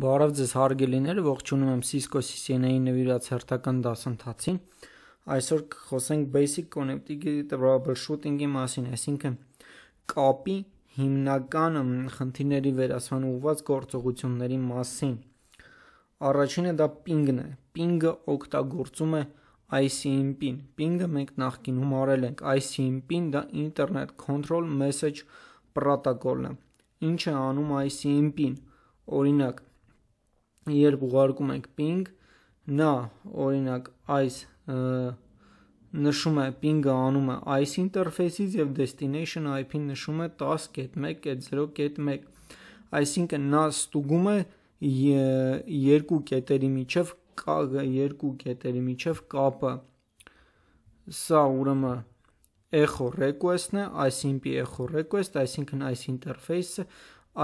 Բարև ձեզ հարգելիներ, ողջունում եմ Cisco CCNA-ի նվիրած հերթական դասընթացին։ Այսօր կխոսենք basic connectivity troubleshooting-ի մասին, այսինքն կապի հիմնական խնդիրների վերացման ուղղված գործողությունների մասին։ Առաջինը դա ping-ն է։ Ping-ը օգտագործում է ICMP-ին։ Ping-ը մենք նախկինում արել ենք։ ICMP-ն դա Internet Control Message Protocol-ն է։ Ինչ է անում ICMP-ն։ Օրինակ, երբ ուղարկում ենք ping, նա օրինակ այս նշում է ping-ը անում է այս ինտերֆեյսից եւ destination IP-ն նշում է 10.1.0.1։ Այսինքն նա ստուգում է երկու կետերի միջև երկու կետերի միջև կապը։ Սա ուրեմն echo request-ն է, այս imp-ի echo request, այսինքն այս ինտերֆեյսը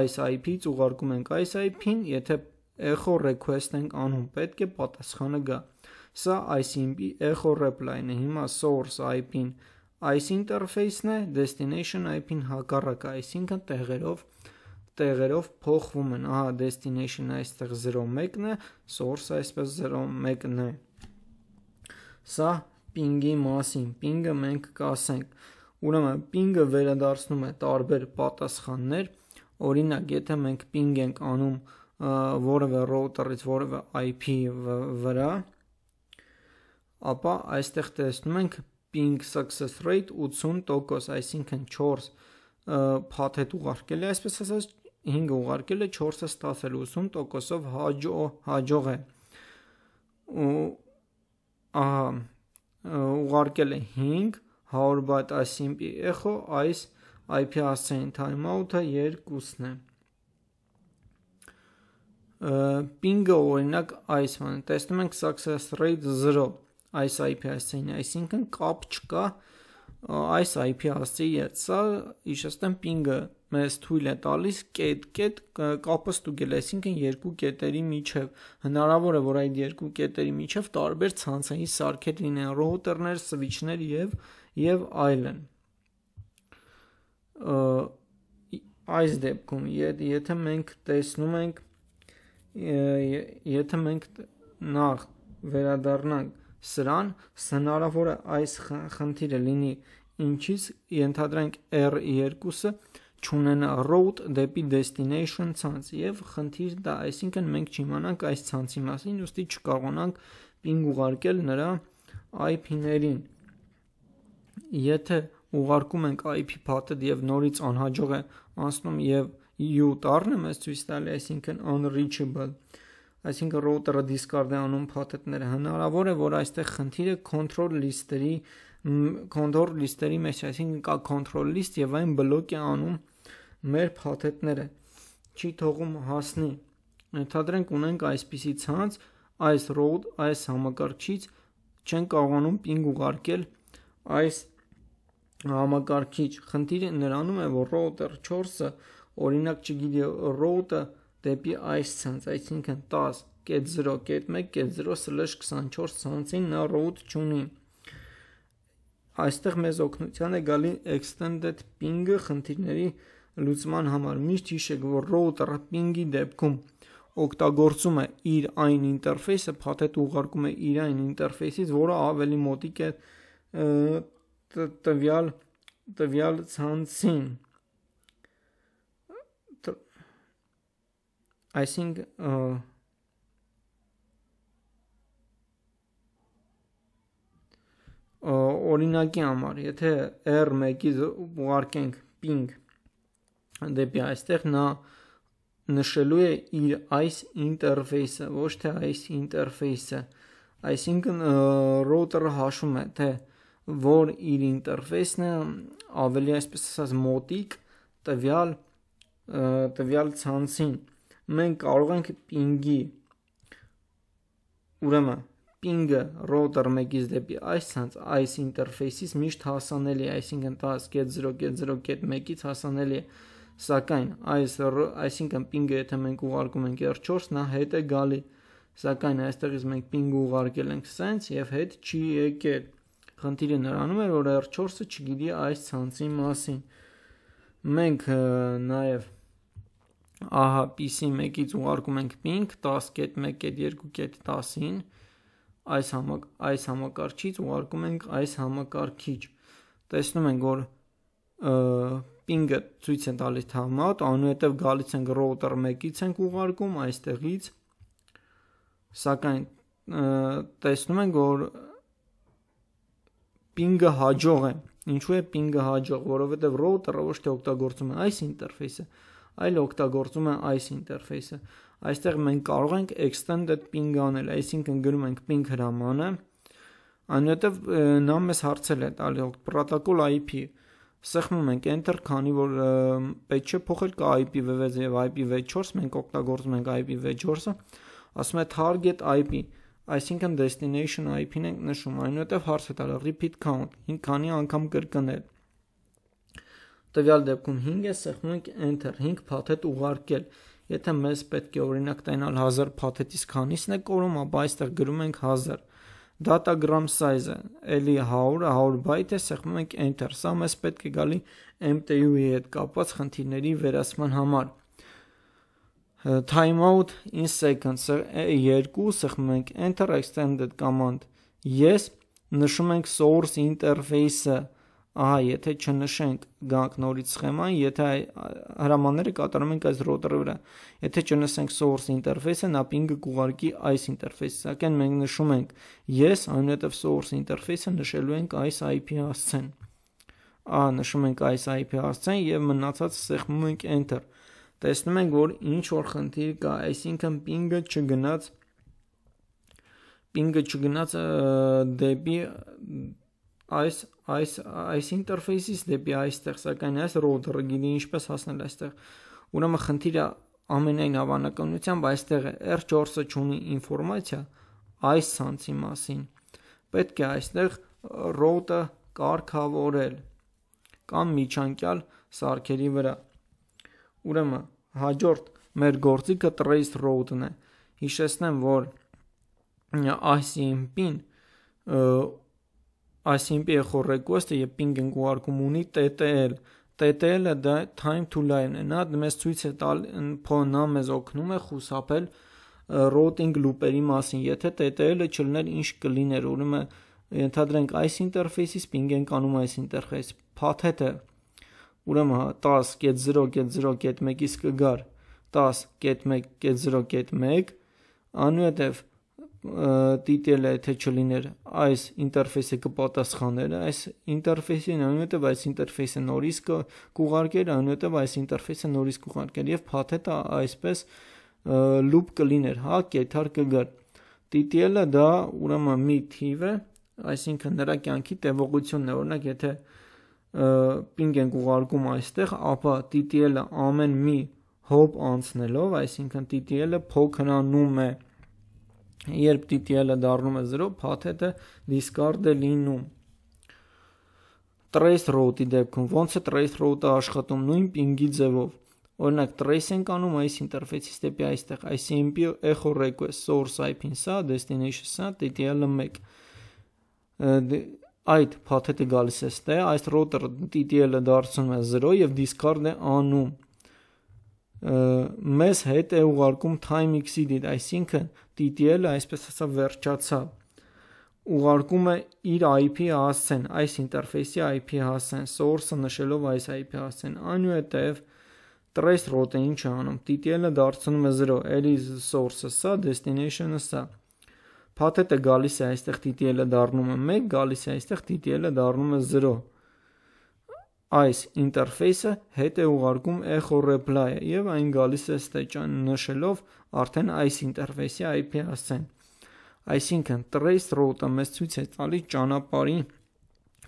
այս IP-ից ուղարկում ենք այս IP-ին, եթե echo request ենք անում, պետք է պատասխանը գա։ Սա ICMP echo reply-ն է, հիմա source IP-ն այս ինտերֆեյսն է destination IP-ն հակառակը, այսինքն տեղերով տեղերով փոխվում են։ Ահա destination-ը այստեղ 01-ն է, source-ը այսպես 01-ն է։ Սա ping-ի մասին, ping-ը մենք կասենք։ Ուրեմն ping-ը վերադարձնում է տարբեր պատասխաններ։ Օրինակ, եթե մենք ping ենք անում 0.1 որևէ router-ից որևէ IP վրա, ապա այստեղ տեսնում ենք ping success rate 80%, այսինքն 4 փաթեթ ուղարկել է, այսպես ասած 5 ուղարկել է, 4-ը ստացել 80%-ով հաջո հաջող է։ ու ահա ուղարկել է 5 100 byte SMP echo այս IP հասցեին timeout-ը 2-ն է ping-ը օրինակ այս ման տեսնում ենք success rate 0 այս IP հասցեին, այսինքն կապ չկա այս IP հասցեի հետ։ Սա իշեստեն ping-ը մեզ թույլ է տալիս կետ-կետ կապը ստուգել, այսինքն երկու կետերի միջև։ Հնարավոր է, որ այդ երկու կետերի միջև տարբեր ցանցային սարքեր լինեն, ռոուտերներ, սվիչներ եւ եւ այլն։ Այս դեպքում, եթե մենք տեսնում ենք եթե մենք նախ վերադառնանք սրան, հնարավոր է այս խնդիրը լինի ինչից ենթադրենք R2-ը չունենա road դեպի destination ցանց եւ խնդիր դա, այսինքն մենք չիմանանք այս ցանցի մասին, ուստի չկարողանանք ping ուղարկել նրա IP-ներին։ Եթե ուղարկում ենք IP path-ը եւ նորից անհաջող է անցնում եւ և U տառն է մեզ ցույց տալի, այսինքն unreachable, այսինքն router-ը discard է անում փաթեթները։ Հնարավոր է, որ այստեղ խնդիրը control list-երի control list-երի մեջ, այսինքն կա control list եւ այն բլոկ է անում մեր փաթեթները։ Չի թողում հասնի։ Ենթադրենք ունենք այսպիսի ցանց, այս route, այս համակարգչից չեն կարողանում ping ուղարկել այս համակարգիչ։ Խնդիրը նրանում է, որ router 4-ը օրինակ չգիտի route-ը դեպի այս ցանց, այսինքն 10.0.1.0/24 նա route չունի։ Այստեղ մեզ օգնության է գալի extended ping-ը խնդիրների լուծման համար։ Միշտ հիշեք, որ router-ը ping-ի դեպքում օգտագործում է իր այն ինտերֆեյսը, փաթեթը ուղարկում է իր այն ինտերֆեյսից, որը ավելի մոտիկ է տվյալ տվյալ ցանցին։ I think uh, օրինակի համար, եթե R1-ից ուղարկենք ping դեպի այստեղ նա նշելու է իր այս ինտերֆեյսը, ոչ թե այս ինտերֆեյսը։ Այսինքն router-ը հաշվում է, թե որ իր ինտերֆեյսն է ավելի այսպես ասած մոտիկ տվյալ տվյալ ցանցին, մենք կարող ենք ping-ի ուրեմն ping-ը router 1-ից դեպի այս ցած այս interface-ից միշտ հասանելի, այսինքն 10.0.0.1-ից հասանելի է, սակայն այս այսինքն ping-ը եթե մենք ուղարկում ենք R4, նա հետ է գալի, սակայն այստեղից մենք ping-ը ուղարկել ենք sense եւ հետ չի եկել։ Խնդիրը նրանում էր, որ R4-ը չգիտի այս ցանցի մասին։ Մենք նաեւ ահա PC 1-ից ուղարկում ենք ping 10.1.2.10-ին այս համակ այս համակարգից ուղարկում ենք այս համակարգիչ տեսնում ենք որ ping-ը ցույց են տալիս թամատ անուհետև գալիս ենք router 1-ից ենք ուղարկում այստեղից սակայն տեսնում ենք որ ping-ը հաջող է ինչու է ping-ը հաջող որովհետև router-ը ոչ թե օգտագործում է այս ինտերֆեյսը այլ օգտագործում է այս ինտերֆեյսը։ Այստեղ մենք կարող ենք extended ping անել, այսինքն գրում ենք ping հրամանը, այնուհետև նա մեզ հարցել է տալի protocol IP սեղմում ենք enter, քանի որ պետք չէ փոխել կա IPv6 եւ IPv4, մենք օգտագործում ենք IPv4-ը, ասում է target IP, այսինքն destination IP-ն ենք նշում, այնուհետև հարց է տալը repeat count, 5 քանի անգամ կրկնել տվյալ դեպքում 5 է, սեղմում ենք enter 5 փաթեթ ուղարկել։ Եթե մեզ պետք է օրինակ տենալ 1000 փաթեթից քանիսն է կորում, ապա այստեղ գրում ենք 1000։ Datagram size-ը, էլի 100-ը 100 byte է, սեղմում ենք enter։ Սա մեզ պետք է գալի MTU-ի հետ կապված խնդիրների վերացման համար timeout in seconds 2 սեղմում ենք enter extended command yes նշում ենք source interface-ը Ահա, եթե չնշենք գանք նորից սխեման, եթե հրամանները կատարում ենք այս ռոտերի վրա, եթե չնշենք source interface-ը, նա ping-ը կուղարկի այս interface, սակայն մենք նշում ենք yes, այնուհետև source interface-ը նշելու ենք այս IP հասցեն։ Ա նշում ենք այս IP հասցեն եւ մնացածը սեղմում ենք enter։ Տեսնում ենք, որ ինչ որ խնդիր կա, այսինքն ping-ը չգնաց ping-ը չգնաց դեպի այս այս այս ինտերֆեյսից դեպի այստեղ, սակայն այս ռոդերը գինի ինչպես հասնել այստեղ։ Ուրեմն խնդիրը ամենայն հավանականությամբ այստեղ է R4-ը ճունի ինֆորմացիա այս ցանցի մասին։ Պետք է այստեղ ռոուտը կարգավորել կամ միջանկյալ սարքերի վրա։ Ուրեմն հաջորդ մեր գործիքը trace route-ն է։ Հիշեցնեմ, որ այս IMP-ին այսինքն echo request-ը եւ ping-ն ուղարկում ունի TTL TTL-ը դա time to line-ն է, նա մեզ ցույց է տալ, նա մեզ օգնում է խուսափել routing loop-երի մասին։ Եթե TTL-ը չլներ, ինչ կլիներ, ուրեմն ենթադրենք այս ինտերֆեյսից ping ենք անում այս ինտերֆեյս։ Փաթեթը ուրեմն 10.0.0.1-ից հա, կգար 10.1.0.1 անուհետև դիտել է թե չլիներ այս ինտերֆեյսը կպատասխաներ այս ինտերֆեյսին այնուհետև այս ինտերֆեյսը նորից կուղարկեր այնուհետև այս ինտերֆեյսը նորից կուղարկեր եւ փաթեթը այսպես լուպ կլիներ հա կեթար կգար DTL-ը դա ուրեմն մի թիվ է այսինքն նրա կյանքի տևողությունն է օրինակ եթե ping ենք ուղարկում այստեղ ապա DTL-ը ամեն մի հոբ անցնելով այսինքն DTL-ը փոքրանում է Երբ TTL-ը դառնում է 0, փաթեթը discard է լինում։ Trace route-ի դեպքում ո՞նց է trace route-ը աշխատում նույն ping-ի ձևով։ Օրինակ trace ենք անում այս ինտերֆեյսի ստեպի այստեղ, այս SMP echo request source IP-ն սա, destination սա, TTL-ը 1 դե, այդ փաթեթը գալիս է ստե, այս router TTL-ը դարձնում է 0 եւ discard է անում մեզ հետ է ուղարկում time exceeded, այսինքն TTL-ը այսպես ասա վերջացավ։ Ուղարկում է իր IP հասցեն, այս ինտերֆեյսի IP հասցեն, source-ը նշելով այս IP հասցեն։ Այնուհետև trace route-ը ինչ է անում։ TTL-ը դարձնում է 0, էլի source-ը սա, destination-ը սա։ Փաթեթը գալիս է այստեղ TTL-ը դառնում է 1, գալիս է այստեղ TTL-ը դառնում է 0 այս ինտերֆեյսը հետ է ուղարկում echo reply-ը եւ այն գալիս է ստեճան նշելով արդեն այս ինտերֆեյսի IP հասցեն։ Այսինքն trace route-ը մեզ ցույց է տալիս ճանապարհի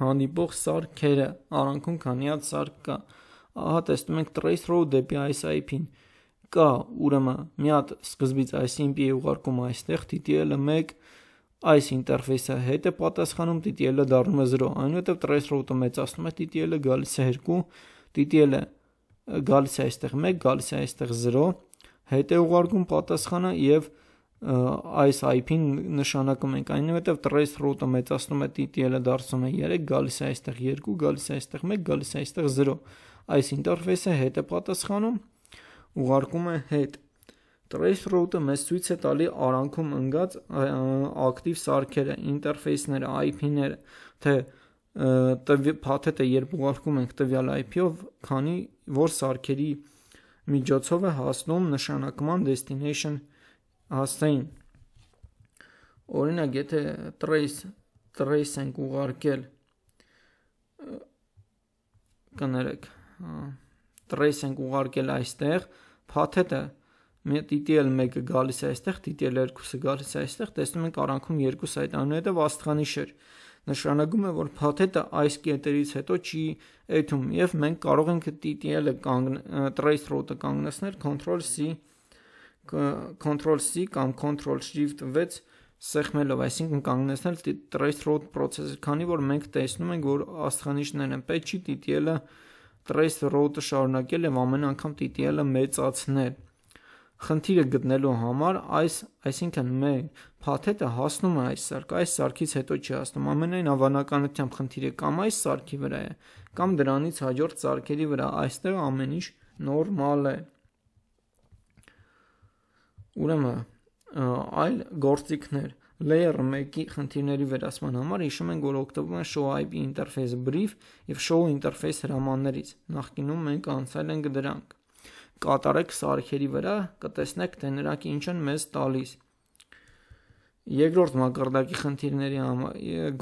հանդիպող սարքերը, արանքում քանի հատ սարք կա։ Ահա տեսնում ենք trace route դեպի այս IP-ն կա, ուրեմն մի հատ սկզբից այս IP-ը ուղարկում այստեղ TTL-ը 1 այս ինտերֆեյսը հետ է պատասխանում TTL-ը դառնում է 0, այնուհետև trace route-ը մեծացնում է TTL-ը գալիս է 2, TTL-ը գալիս է այստեղ 1, գալիս է այստեղ 0, հետ է ուղարկում պատասխանը եւ այս IP-ն նշանակում ենք, այնուհետև trace route-ը մեծացնում է TTL-ը դարձնում է 3, գալիս է այստեղ 2, գալիս է այստեղ 1, գալիս է այստեղ 0։ Այս ինտերֆեյսը հետ է պատասխանում, ուղարկում է հետ Trace route-ը մեզ ցույց է տալի արանքում ընկած ակտիվ սարքերը, ինտերֆեյսները, IP-ները, թե փաթեթը երբ ուղարկում ենք տվյալ IP-ով, քանի որ սարքերի միջոցով է հասնում նշանակման destination հասցեին։ Օրինակ, եթե trace trace ենք ուղարկել կներեք trace ենք ուղարկել այստեղ, փաթեթը մի TTL 1-ը գալիս է այստեղ, TTL 2-ը գալիս է այստեղ, տեսնում ենք արանքում երկու սայտ անունհետև աստղանիշ էր։ Նշանակում է, որ փաթեթը այս կետերից հետո չի էթում եւ մենք կարող ենք TTL-ը կանգն trace route-ը կանգնեցնել control C control C կամ control shift 6 սեղմելով, այսինքն կանգնեցնել trace route process-ը, քանի որ մենք տեսնում ենք, որ աստղանիշներն են, պետք չի TTL-ը trace route-ը շարունակել եւ ամեն անգամ TTL-ը մեծացնել խնդիրը գտնելու համար այս, այսինքն մեր փաթեթը հասնում է այս սարք, այս սարքից հետո չի հասնում։ Ամենայն հավանականությամբ խնդիրը կամ այս սարքի վրա է, կամ դրանից հաջորդ սարքերի վրա։ Այստեղ ամեն ինչ նորմալ է։ Ուրեմն, այլ գործիքներ layer 1-ի խնդիրների վերացման համար հիշում ենք, որ օգտվում են show IP interface brief եւ show interface հրամաններից։ Նախկինում մենք անցել ենք դրանք կատարեք սարքերի վրա, կտեսնեք թե նրանք ինչ են մեզ տալիս։ Երկրորդ մակարդակի խնդիրների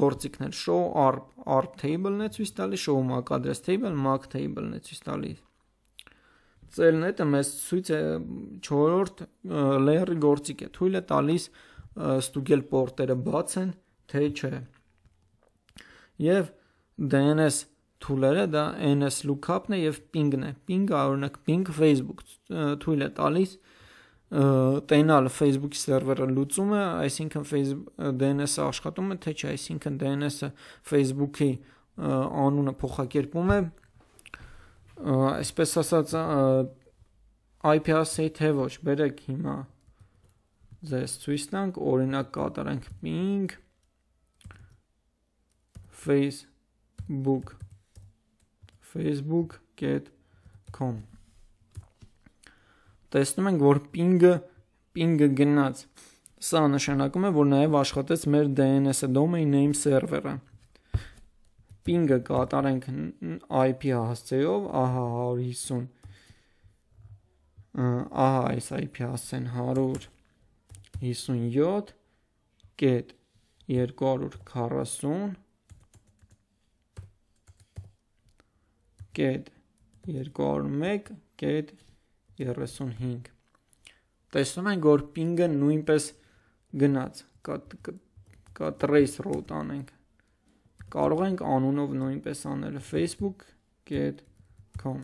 գործիքներ show arp arp table-ն է ցույց տալի, show mac address table, mac table-ն է ցույց տալի։ Cellnet-ը մեզ ցույց է 4-րդ layer-ի գործիք է, թույլ է տալիս ստուգել պորտերը բաց են, թե չէ։ Եվ DNS թուլերը դա NS lookup-ն է եւ ping-ն է։ Ping-ը օրինակ ping Facebook թույլ է տալիս տենալ Facebook-ի սերվերը լուծում է, այսինքն Facebook DNS-ը դե աշխատում է, թե չէ, այսինքն DNS-ը դե Facebook-ի անունը փոխակերպում է։ Այսպես ասած IP asset է ոչ, բերեք հիմա ձեզ ցույց տանք, օրինակ կատարենք ping Facebook facebook.com Տեսնում ենք, որ ping-ը ping-ը գնաց։ Սա նշանակում է, որ նաև աշխատեց մեր DNS-ը domain name server-ը։ Ping-ը կատարենք IP հասցեով, ահա 150 ահա այս IP ասեն 157 կետ 240 կետ 201.35 Տեսնում ենք, որ ping-ը նույնպես գնաց։ Կա trace route անենք։ Կարող ենք անունով նույնպես անել facebook.com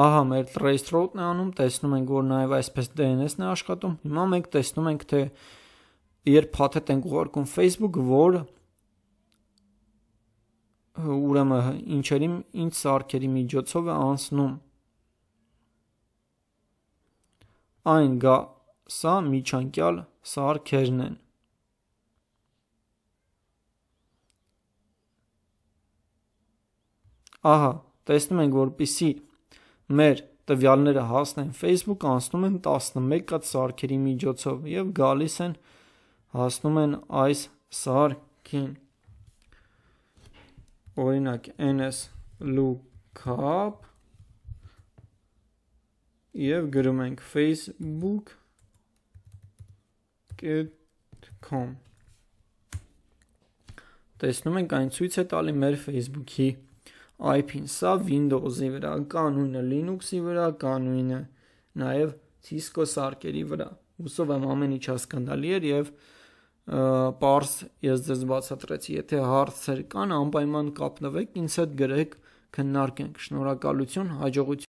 Ահա մեր trace route-ն է անում, տեսնում ենք, որ նաև այսպես DNS-ն է աշխատում։ Հիմա մենք տեսնում ենք, թե երբ փաթեթ ենք ուղարկում Facebook, որ ուրեմն ինչերիմ ինչ սարքերի միջոցով է անցնում այն գա սա միջանկյալ սարքերն են ահա տեսնում ենք որպիսի մեր տվյալները հասնեն Facebook անցնում են 11 հատ սարքերի միջոցով եւ գալիս են հասնում են այս սարքին օրինակ ns lookup եւ գրում ենք facebook.com Տեսնում ենք այն ցույց է տալի մեր Facebook-ի IP-ն։ Սա Windows-ի վրա, կանույնը Linux-ի վրա, կանույնը նաև Cisco սարքերի վրա։ Ուսով եմ ամեն ինչ հասկանալի էր եւ և Պարս ես ձեզ բացատրեցի, եթե հարցեր կան, անպայման կապնվեք, ինձ հետ գրեք, քննարկենք։ Շնորհակալություն, հաջողություն։